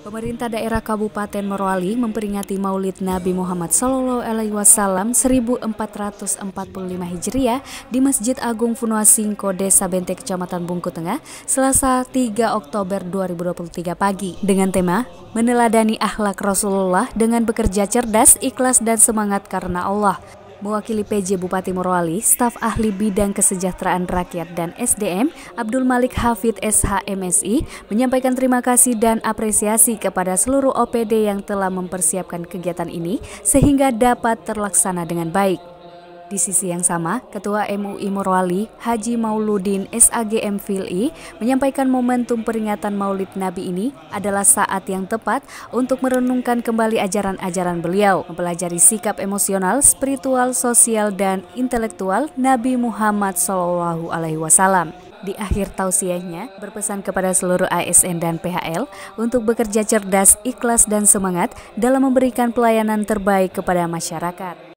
Pemerintah daerah Kabupaten Morowali memperingati Maulid Nabi Muhammad Sallallahu Alaihi Wasallam 1445 Hijriah di Masjid Agung Funua Singko, Desa Bente, Kecamatan Bungku Tengah, Selasa 3 Oktober 2023 pagi dengan tema Meneladani Akhlak Rasulullah dengan bekerja cerdas, ikhlas dan semangat karena Allah. Mewakili PJ Bupati Morowali, staf ahli bidang kesejahteraan rakyat dan SDM Abdul Malik Hafid SHMSI menyampaikan terima kasih dan apresiasi kepada seluruh OPD yang telah mempersiapkan kegiatan ini sehingga dapat terlaksana dengan baik. Di sisi yang sama, Ketua MUI Morwali, Haji Mauludin SAGM Fil'i, menyampaikan momentum peringatan Maulid Nabi ini adalah saat yang tepat untuk merenungkan kembali ajaran-ajaran beliau, mempelajari sikap emosional, spiritual, sosial, dan intelektual Nabi Muhammad SAW. Alaihi Wasallam. Di akhir tausiahnya, berpesan kepada seluruh ASN dan PHL untuk bekerja cerdas, ikhlas, dan semangat dalam memberikan pelayanan terbaik kepada masyarakat.